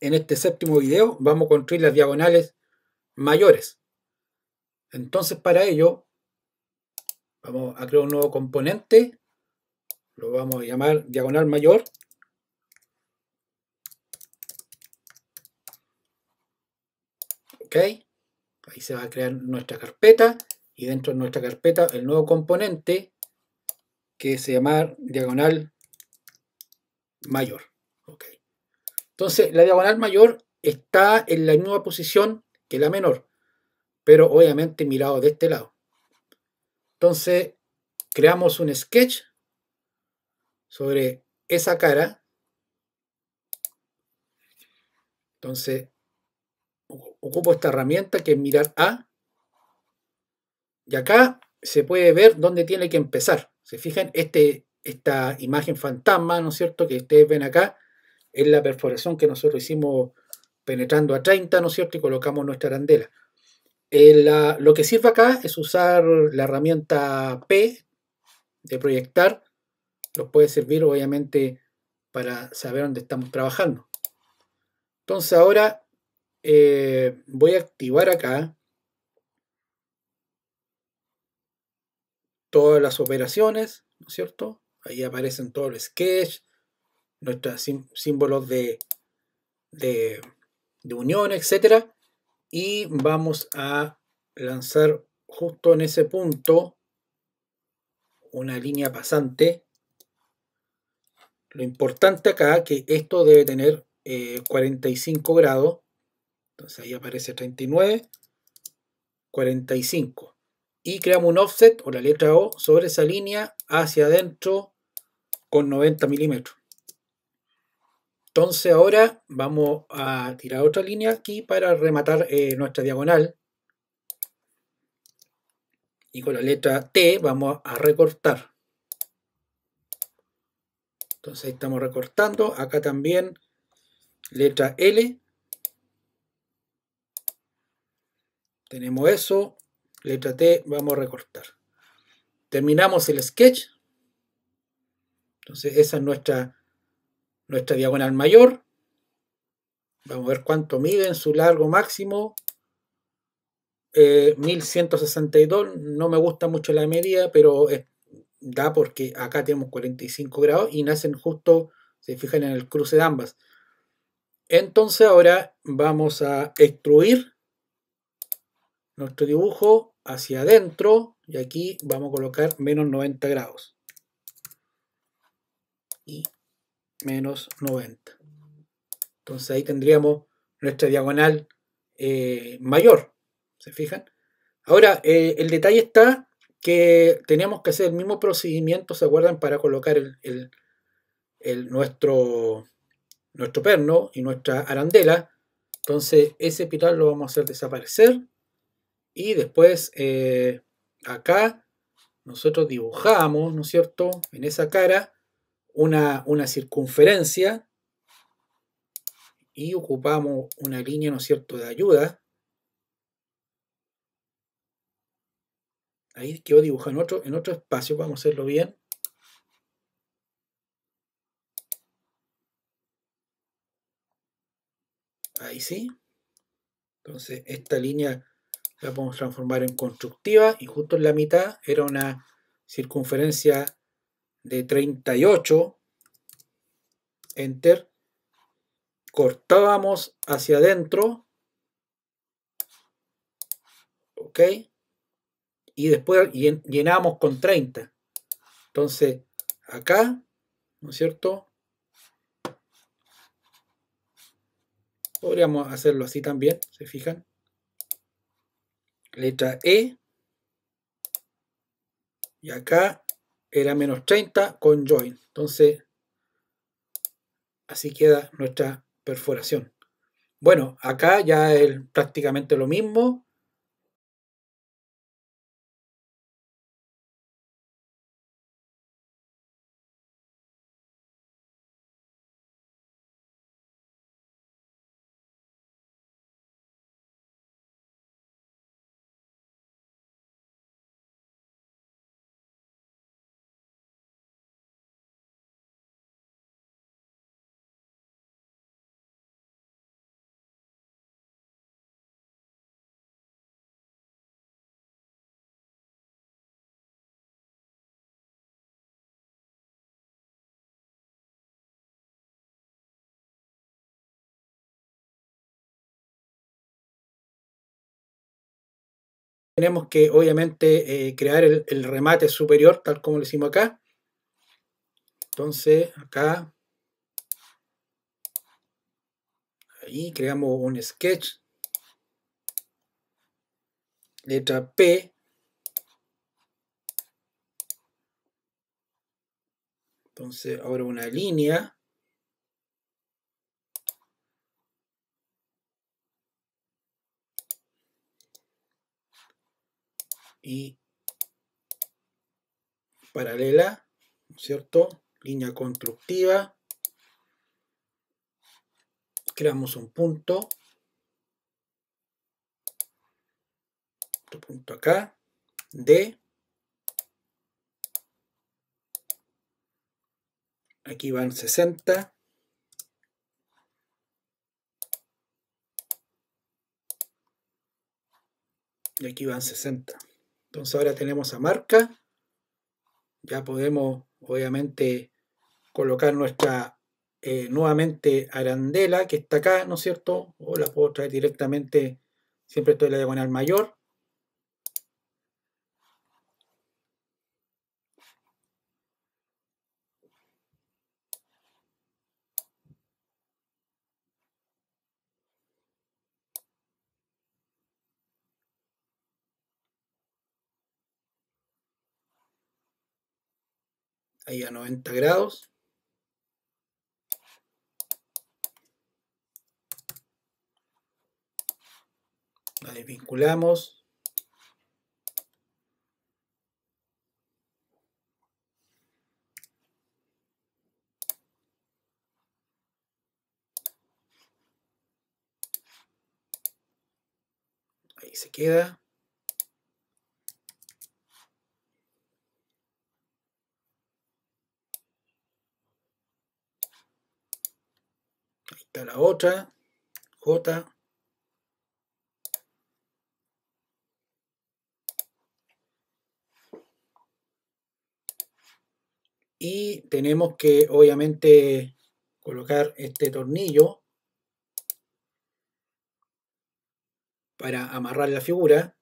en este séptimo video vamos a construir las diagonales mayores. Entonces para ello vamos a crear un nuevo componente, lo vamos a llamar diagonal mayor. Ok, ahí se va a crear nuestra carpeta y dentro de nuestra carpeta el nuevo componente que se llama diagonal mayor. Okay. Entonces, la diagonal mayor está en la misma posición que la menor, pero obviamente mirado de este lado. Entonces, creamos un sketch sobre esa cara. Entonces, ocupo esta herramienta que es mirar A. Y acá se puede ver dónde tiene que empezar. Se fijan, este, esta imagen fantasma, ¿no es cierto?, que ustedes ven acá, es la perforación que nosotros hicimos penetrando a 30, ¿no es cierto? Y colocamos nuestra arandela. Eh, lo que sirve acá es usar la herramienta P de proyectar. Nos puede servir obviamente para saber dónde estamos trabajando. Entonces ahora eh, voy a activar acá todas las operaciones, ¿no es cierto? Ahí aparecen todos los sketches nuestros símbolos de, de, unión, etc. y vamos a lanzar justo en ese punto una línea pasante. Lo importante acá es que esto debe tener 45 eh, grados. Entonces ahí aparece 39, 45. Y creamos un offset o la letra O sobre esa línea hacia adentro con 90 milímetros. Entonces ahora vamos a tirar otra línea aquí para rematar eh, nuestra diagonal. Y con la letra T vamos a recortar. Entonces estamos recortando. Acá también letra L. Tenemos eso. Letra T vamos a recortar. Terminamos el sketch. Entonces esa es nuestra nuestra diagonal mayor. Vamos a ver cuánto mide en su largo máximo. 1162, eh, no me gusta mucho la medida, pero da porque acá tenemos 45 grados y nacen justo, se fijan en el cruce de ambas. Entonces ahora vamos a extruir nuestro dibujo hacia adentro y aquí vamos a colocar menos 90 grados. Y menos 90. Entonces ahí tendríamos nuestra diagonal eh, mayor. ¿Se fijan? Ahora, eh, el detalle está que tenemos que hacer el mismo procedimiento, ¿se acuerdan? Para colocar el, nuestro, nuestro perno y nuestra arandela. Entonces ese pilar lo vamos a hacer desaparecer. Y después eh, acá nosotros dibujamos, ¿no es cierto? En esa cara una, circunferencia y ocupamos una línea, ¿no es cierto?, de ayuda. Ahí quiero dibujar en otro, en otro espacio, vamos a hacerlo bien. Ahí sí. Entonces, esta línea la podemos transformar en constructiva y justo en la mitad era una circunferencia de 38, enter, cortábamos hacia adentro, ok, y después llenamos con 30. Entonces, acá, ¿no es cierto? Podríamos hacerlo así también, ¿se fijan? Letra E. Y acá era menos 30 con join. Entonces, así queda nuestra perforación. Bueno, acá ya es prácticamente lo mismo. tenemos que obviamente eh, crear el, el, remate superior tal como lo hicimos acá entonces acá ahí creamos un sketch letra P entonces ahora una línea y paralela, ¿cierto? Línea constructiva. Creamos un punto. Otro punto acá. D. Aquí van 60. Y aquí van 60. Entonces ahora tenemos a marca. Ya podemos, obviamente, colocar nuestra eh, nuevamente arandela que está acá, ¿no es cierto? O la puedo traer directamente, siempre estoy en la diagonal mayor. ahí a 90 grados. La desvinculamos. Ahí se queda. otra, J. Y tenemos que obviamente colocar este tornillo para amarrar la figura.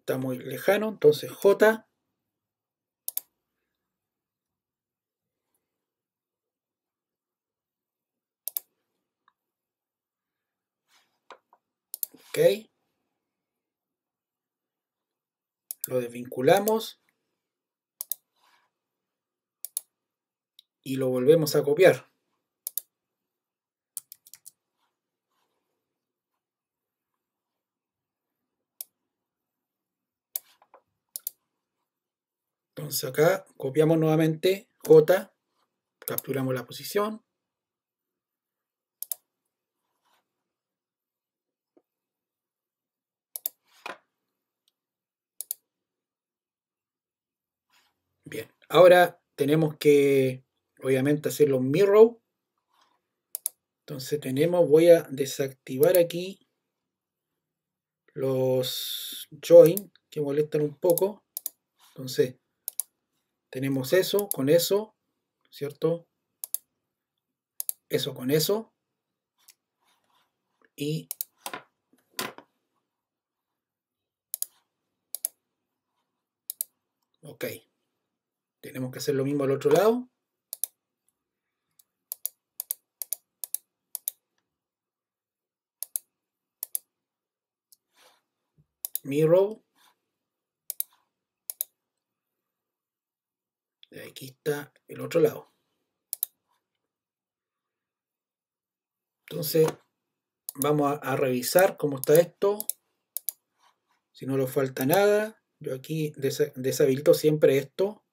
está muy lejano, entonces J. Ok. Lo desvinculamos. Y lo volvemos a copiar. Entonces acá copiamos nuevamente J, capturamos la posición. Bien, ahora tenemos que obviamente hacer los mirror. Entonces tenemos, voy a desactivar aquí los join que molestan un poco. Entonces tenemos eso con eso, ¿cierto? Eso con eso. Y Ok. Tenemos que hacer lo mismo al otro lado. Miro. Aquí está el otro lado. Entonces, vamos a, revisar cómo está esto. Si no nos falta nada, yo aquí deshabilito siempre esto.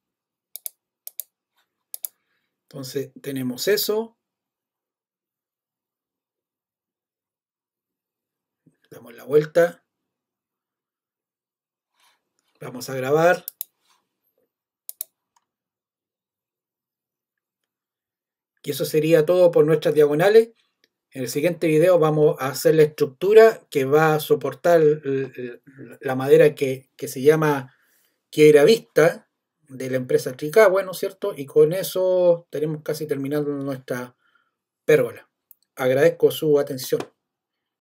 Entonces, tenemos eso. Damos la vuelta. Vamos a grabar. Y eso sería todo por nuestras diagonales. En el siguiente video vamos a hacer la estructura que va a soportar la madera que, se llama quiebra vista de la empresa Tricá, bueno, ¿cierto? Y con eso tenemos casi terminando nuestra pérgola. Agradezco su atención.